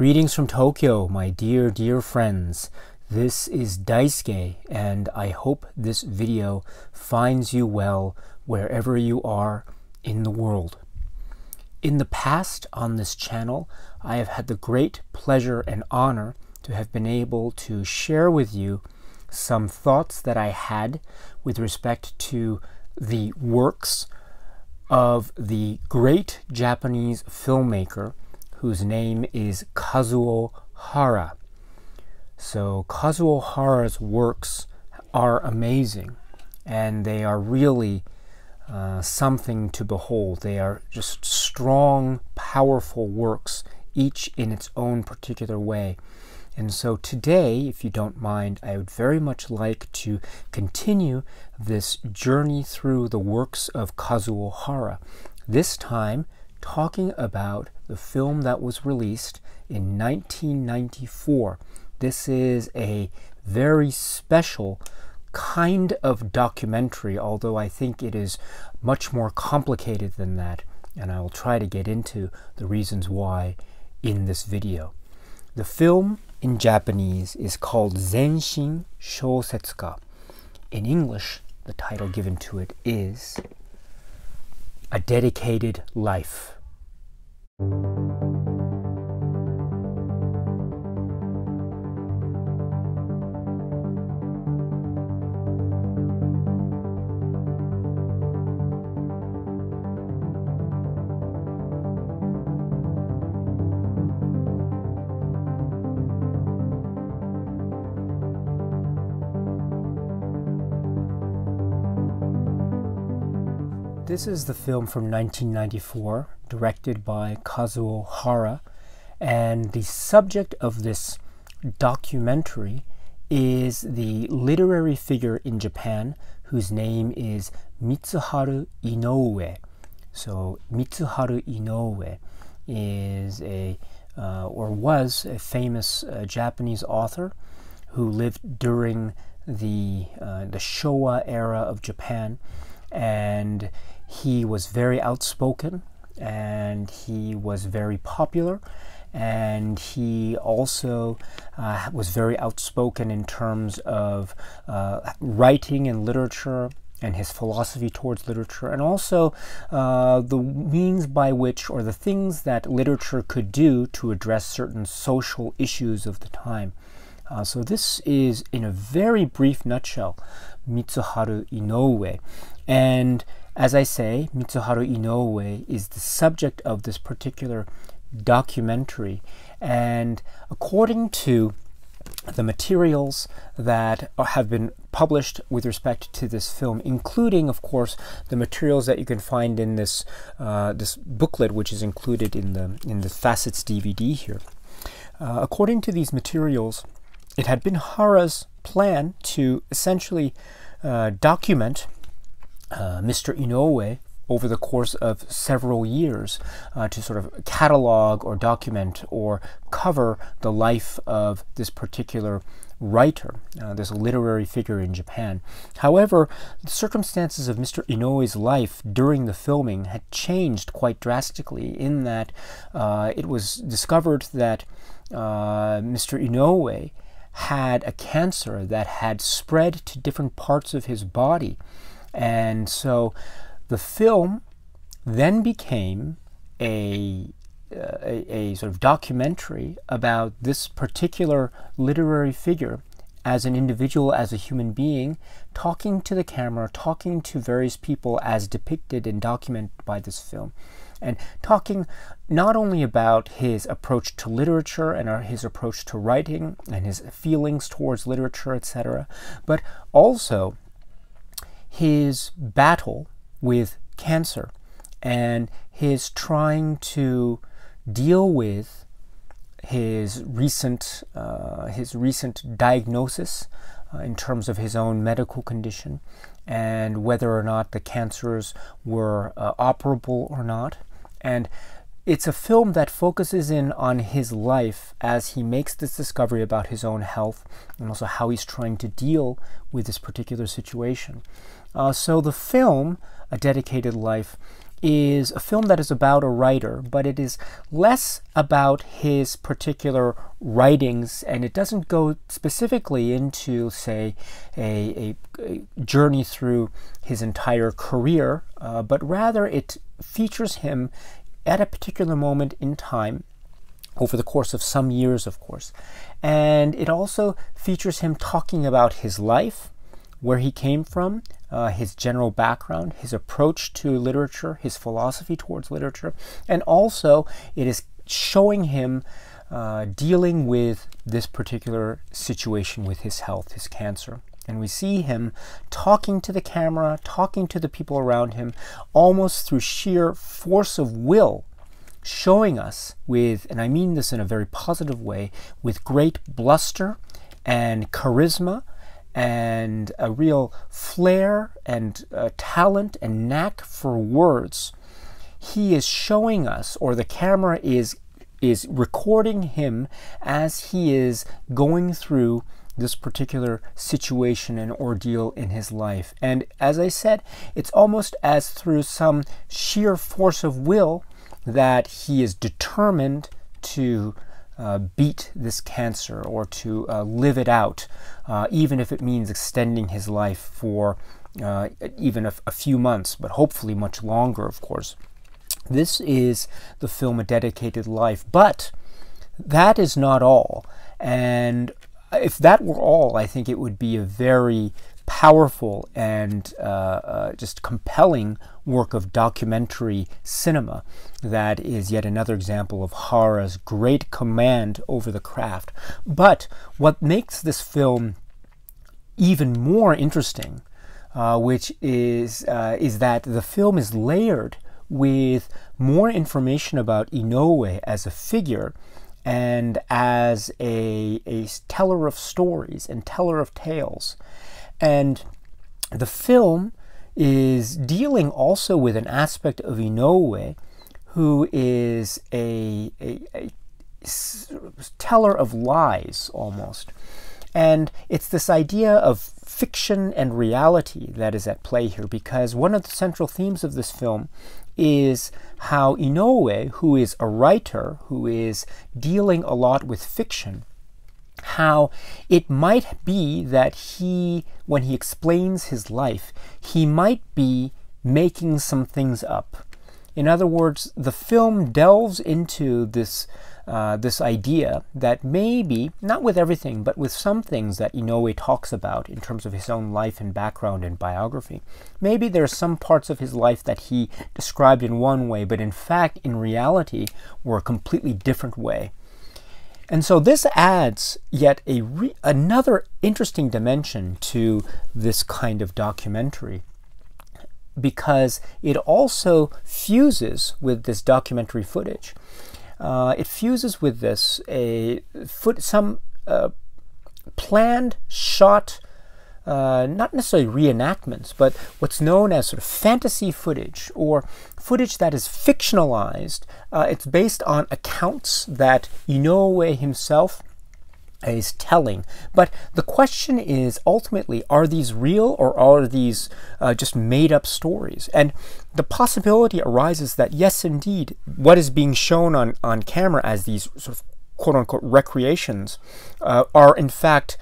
Greetings from Tokyo, my dear, dear friends. This is Daisuke, and I hope this video finds you well wherever you are in the world. In the past on this channel, I have had the great pleasure and honor to have been able to share with you some thoughts that I had with respect to the works of the great Japanese filmmaker whose name is Kazuo Hara. So Kazuo Hara's works are amazing and they are really uh, something to behold. They are just strong, powerful works, each in its own particular way. And so today, if you don't mind, I would very much like to continue this journey through the works of Kazuo Hara. This time, talking about the film that was released in 1994. This is a very special kind of documentary, although I think it is much more complicated than that, and I will try to get into the reasons why in this video. The film in Japanese is called Zenshin Shousetsuka. In English, the title given to it is a dedicated life. This is the film from 1994, directed by Kazuo Hara, and the subject of this documentary is the literary figure in Japan whose name is Mitsuharu Inoue. So Mitsuharu Inoue is a uh, or was a famous uh, Japanese author who lived during the uh, the Showa era of Japan, and he was very outspoken and he was very popular and he also uh, was very outspoken in terms of uh, writing and literature and his philosophy towards literature, and also uh, the means by which, or the things that literature could do to address certain social issues of the time. Uh, so, this is in a very brief nutshell Mitsuharu Inoue. And as I say, Mitsuharu Inoue is the subject of this particular documentary, and according to the materials that have been published with respect to this film, including, of course, the materials that you can find in this uh, this booklet, which is included in the in the Facets DVD here. Uh, according to these materials, it had been Hara's plan to essentially uh, document uh, Mr. Inoue over the course of several years uh, to sort of catalog or document or cover the life of this particular writer, uh, this literary figure in Japan. However, the circumstances of Mr. Inoue's life during the filming had changed quite drastically in that uh, it was discovered that uh, Mr. Inoue had a cancer that had spread to different parts of his body and so the film then became a, uh, a, a, sort of documentary about this particular literary figure as an individual, as a human being, talking to the camera, talking to various people as depicted and documented by this film. And talking not only about his approach to literature and uh, his approach to writing and his feelings towards literature, etc., but also his battle with cancer and his trying to deal with his recent uh, his recent diagnosis uh, in terms of his own medical condition and whether or not the cancers were uh, operable or not and it's a film that focuses in on his life as he makes this discovery about his own health and also how he's trying to deal with this particular situation. Uh, so the film, A Dedicated Life, is a film that is about a writer, but it is less about his particular writings, and it doesn't go specifically into, say, a, a, a journey through his entire career, uh, but rather it features him at a particular moment in time. Over the course of some years, of course. And it also features him talking about his life, where he came from, uh, his general background, his approach to literature, his philosophy towards literature, and also it is showing him uh, dealing with this particular situation with his health, his cancer. And we see him talking to the camera, talking to the people around him, almost through sheer force of will, showing us with, and I mean this in a very positive way, with great bluster and charisma and a real flair and uh, talent and knack for words. He is showing us, or the camera is is recording him as he is going through this particular situation and ordeal in his life. And as I said, it's almost as through some sheer force of will that he is determined to uh, beat this cancer or to uh, live it out, uh, even if it means extending his life for uh, even a, a few months, but hopefully much longer, of course. This is the film A Dedicated Life, but that is not all. And if that were all, I think it would be a very powerful and uh, uh, just compelling work of documentary cinema that is yet another example of Hara's great command over the craft. But what makes this film even more interesting, uh, which is, uh, is that the film is layered with more information about Inoue as a figure and as a, a teller of stories and teller of tales. And the film is dealing also with an aspect of Inoue, who is a, a, a teller of lies almost. And it's this idea of fiction and reality that is at play here, because one of the central themes of this film is how Inoue, who is a writer, who is dealing a lot with fiction, how it might be that he, when he explains his life, he might be making some things up. In other words, the film delves into this uh, this idea that maybe, not with everything, but with some things that Inoue talks about in terms of his own life and background and biography, maybe there are some parts of his life that he described in one way, but in fact, in reality, were a completely different way. And so this adds yet a another interesting dimension to this kind of documentary because it also fuses with this documentary footage. Uh, it fuses with this a foot some uh, planned shot uh, not necessarily reenactments, but what's known as sort of fantasy footage or footage that is fictionalized. Uh, it's based on accounts that Inoue himself is telling. But the question is ultimately, are these real or are these uh, just made up stories? And the possibility arises that, yes, indeed, what is being shown on, on camera as these sort of quote unquote recreations uh, are in fact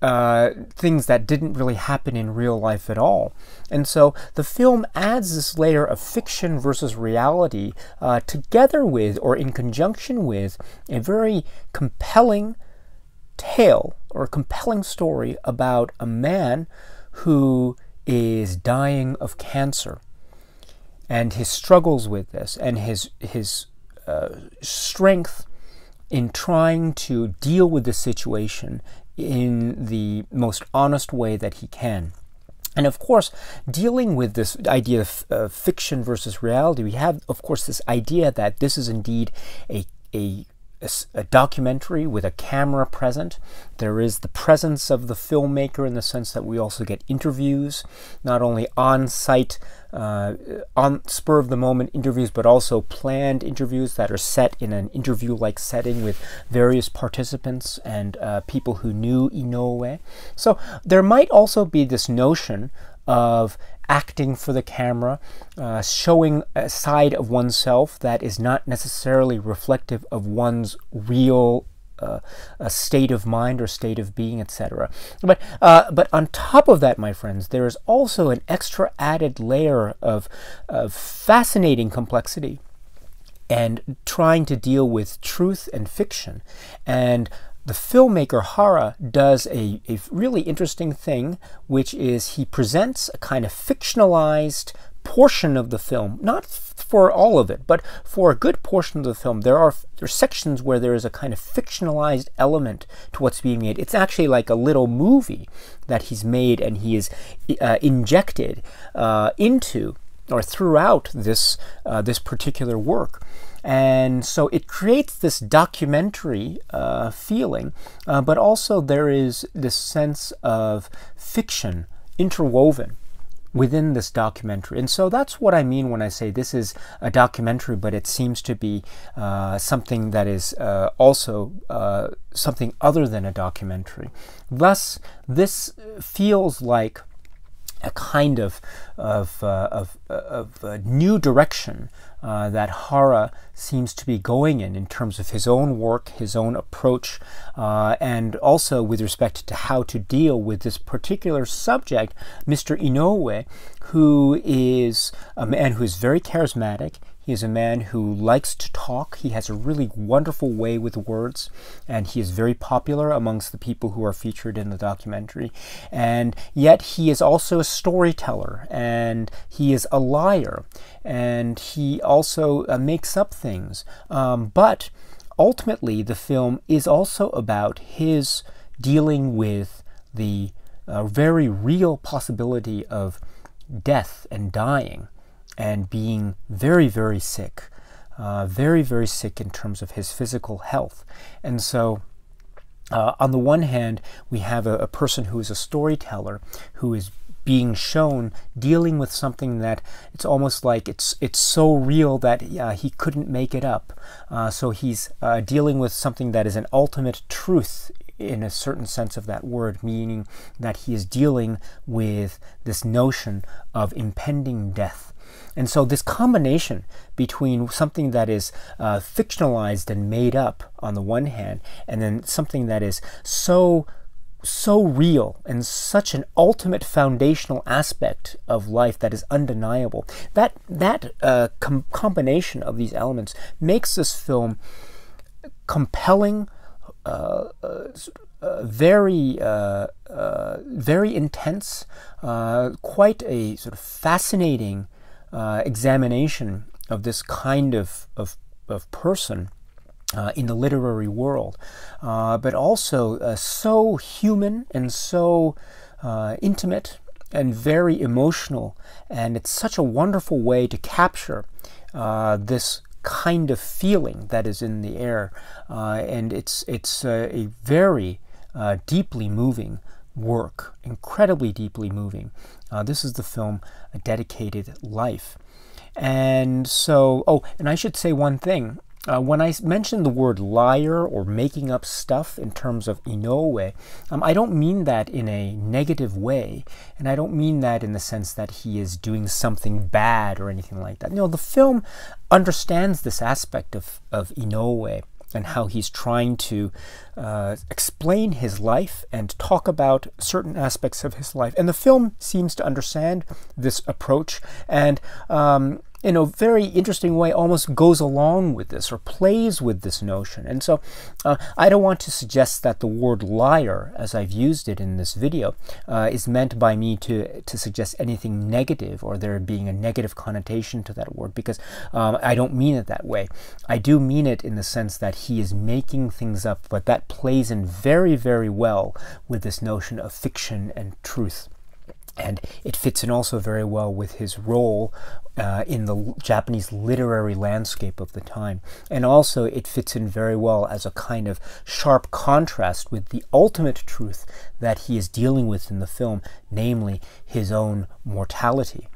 uh, things that didn't really happen in real life at all. And so the film adds this layer of fiction versus reality uh, together with or in conjunction with a very compelling tale or compelling story about a man who is dying of cancer and his struggles with this and his his uh, strength in trying to deal with the situation in the most honest way that he can. And of course, dealing with this idea of uh, fiction versus reality, we have, of course, this idea that this is indeed a, a a, documentary with a camera present. There is the presence of the filmmaker in the sense that we also get interviews, not only on site, uh, on spur of the moment interviews, but also planned interviews that are set in an interview like setting with various participants and uh, people who knew Inoue. So there might also be this notion of acting for the camera, uh, showing a side of oneself that is not necessarily reflective of one's real uh, a state of mind or state of being, etc. But uh, but on top of that, my friends, there is also an extra added layer of, of fascinating complexity and trying to deal with truth and fiction and the filmmaker Hara does a, a really interesting thing, which is he presents a kind of fictionalized portion of the film, not for all of it, but for a good portion of the film, there are, there are sections where there is a kind of fictionalized element to what's being made. It's actually like a little movie that he's made and he is uh, injected uh, into or throughout this uh, this particular work. And so it creates this documentary uh, feeling, uh, but also there is this sense of fiction interwoven within this documentary. And so that's what I mean when I say this is a documentary, but it seems to be uh, something that is uh, also uh, something other than a documentary. Thus, this feels like a kind of of, uh, of, of a uh, new direction uh, that Hara seems to be going in in terms of his own work, his own approach, uh, and also with respect to how to deal with this particular subject, Mr. Inoue, who is a man who is very charismatic. He is a man who likes to talk. He has a really wonderful way with words, and he is very popular amongst the people who are featured in the documentary. And yet, he is also a storyteller, and he is a liar, and he also uh, makes up things. Um, but ultimately, the film is also about his dealing with the uh, very real possibility of death and dying and being very, very sick, uh, very, very sick in terms of his physical health. And so, uh, on the one hand, we have a, a person who is a storyteller who is being shown dealing with something that it's almost like it's it's so real that uh, he couldn't make it up. Uh, so he's uh, dealing with something that is an ultimate truth in a certain sense of that word, meaning that he is dealing with this notion of impending death. And so, this combination between something that is uh, fictionalized and made up on the one hand, and then something that is so so real and such an ultimate foundational aspect of life that is undeniable. That that uh, com combination of these elements makes this film compelling, uh, uh, uh very uh, uh, very intense, quite a sort of fascinating uh, examination of this kind of, of, of person uh, in the literary world, uh, but also uh, so human and so uh, intimate and very emotional. And it's such a wonderful way to capture uh, this kind of feeling that is in the air. and it's, it's a very deeply moving work, incredibly deeply moving. Uh, this is the film A Dedicated Life. And so, oh, and I should say one thing. Uh, when I mention the word liar or making up stuff in terms of Inoue, um, I don't mean that in a negative way, and I don't mean that in the sense that he is doing something bad or anything like that. No, the film understands this aspect of, of Inoue and how he's trying to uh, explain his life and talk about certain aspects of his life. And the film seems to understand this approach and um, in a very interesting way almost goes along with this or plays with this notion. And so uh, I don't want to suggest that the word liar, as I've used it in this video, uh, is meant by me to, to suggest anything negative or there being a negative connotation to that word because um, I don't mean it that way. I do mean it in the sense that he is making things up, but that plays in very, very well with this notion of fiction and truth and it fits in also very well with his role uh, in the Japanese literary landscape of the time. And also, it fits in very well as a kind of sharp contrast with the ultimate truth that he is dealing with in the film, namely his own mortality.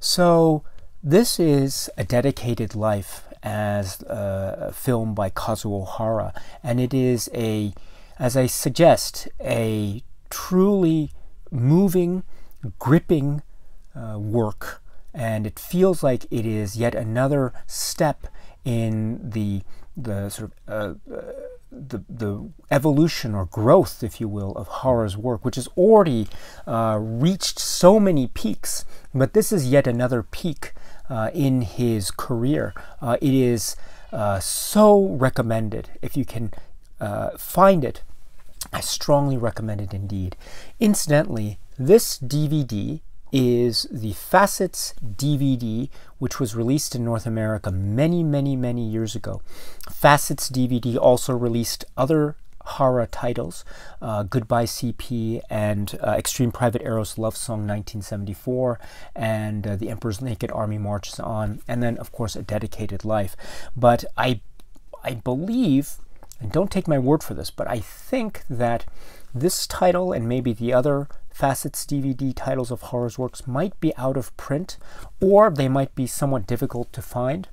So, this is a dedicated life as uh, a film by Kazuo Hara, and it is a, as I suggest, a truly moving gripping uh, work, and it feels like it is yet another step in the the sort of uh, uh the, the evolution or growth, if you will, of horror's work, which has already uh, reached so many peaks, but this is yet another peak uh, in his career. Uh, it is uh, so recommended. If you can find it, I strongly recommend it indeed. Incidentally, this DVD is the Facets DVD, which was released in North America many, many, many years ago. Facets DVD also released other horror titles uh, Goodbye CP and uh, Extreme Private Eros Love Song 1974 and uh, The Emperor's Naked Army Marches On, and then, of course, A Dedicated Life. But I, I believe, and don't take my word for this, but I think that this title and maybe the other Facets DVD titles of Horror's works might be out of print or they might be somewhat difficult to find.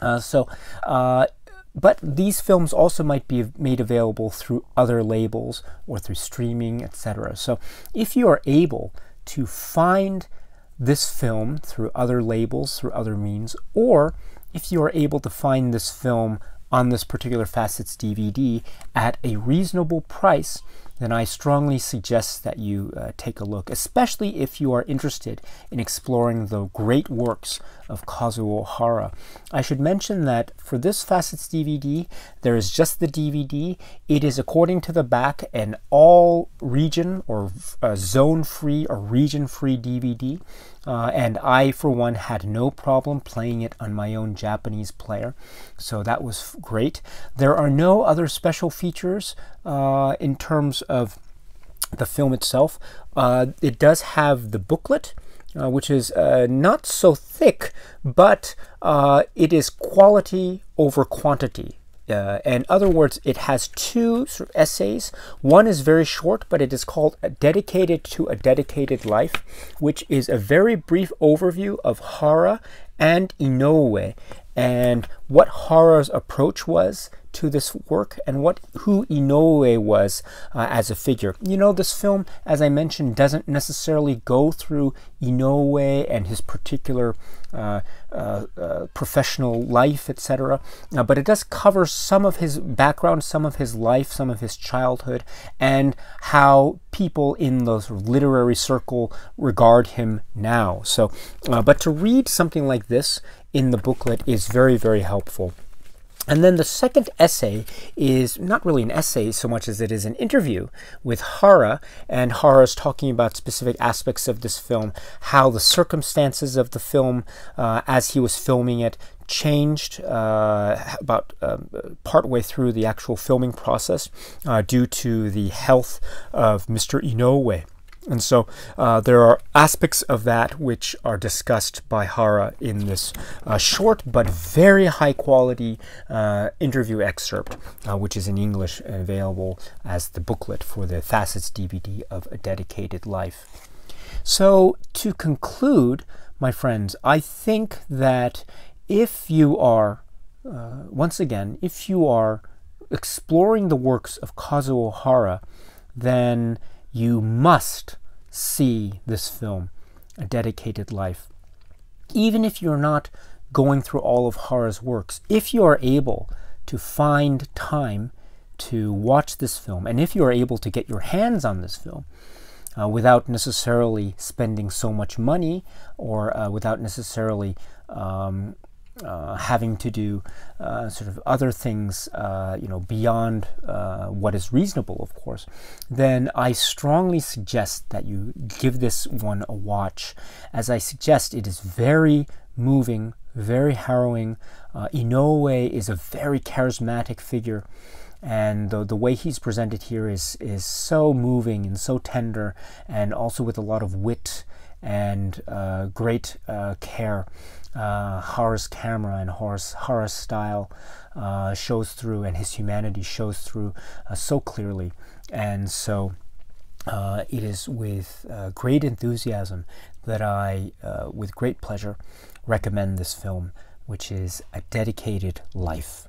Uh, so, uh, but these films also might be made available through other labels or through streaming, etc. So, if you are able to find this film through other labels, through other means, or if you are able to find this film on this particular Facets DVD at a reasonable price, then I strongly suggest that you uh, take a look, especially if you are interested in exploring the great works of Kazuo Ohara. I should mention that for this Facets DVD, there is just the DVD. It is according to the back an all region or uh, zone free or region free DVD. Uh, and I, for one, had no problem playing it on my own Japanese player, so that was great. There are no other special features uh, in terms of the film itself. Uh, it does have the booklet, uh, which is uh, not so thick, but uh, it is quality over quantity. Uh, in other words, it has two sort of essays. One is very short, but it is called Dedicated to a Dedicated Life, which is a very brief overview of Hara and Inoue and what Hara's approach was to this work and what who Inoue was uh, as a figure. You know, this film, as I mentioned, doesn't necessarily go through Inoue and his particular uh, uh, uh, professional life, etc. but it does cover some of his background, some of his life, some of his childhood, and how people in the sort of literary circle regard him now. So, but to read something like this in the booklet is very, very helpful. And then the second essay is not really an essay so much as it is an interview with Hara, and Hara is talking about specific aspects of this film, how the circumstances of the film uh, as he was filming it changed uh, about um, partway through the actual filming process uh, due to the health of Mr. Inoue. And so uh, there are aspects of that which are discussed by Hara in this uh, short but very high quality uh, interview excerpt, uh, which is in English available as the booklet for the Facets DVD of A Dedicated Life. So to conclude, my friends, I think that if you are, uh, once again, if you are exploring the works of Kazuo Hara, then you must see this film, A Dedicated Life. Even if you're not going through all of Hara's works, if you are able to find time to watch this film, and if you are able to get your hands on this film, uh, without necessarily spending so much money or uh, without necessarily um, uh, having to do uh, sort of other things, uh, you know, beyond uh, what is reasonable, of course, then I strongly suggest that you give this one a watch. As I suggest, it is very moving, very harrowing. Uh, Inoue is a very charismatic figure. And the, the way he's presented here is, is so moving and so tender, and also with a lot of wit and uh, great care uh, Horace camera and Horace Horace style uh, shows through, and his humanity shows through uh, so clearly. And so, uh, it is with uh, great enthusiasm that I, uh, with great pleasure, recommend this film, which is A Dedicated Life.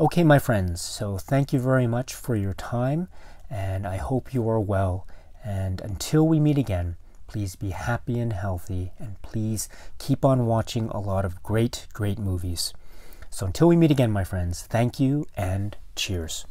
Okay, my friends, so thank you very much for your time, and I hope you are well. And until we meet again, Please be happy and healthy, and please keep on watching a lot of great, great movies. So until we meet again, my friends, thank you and cheers.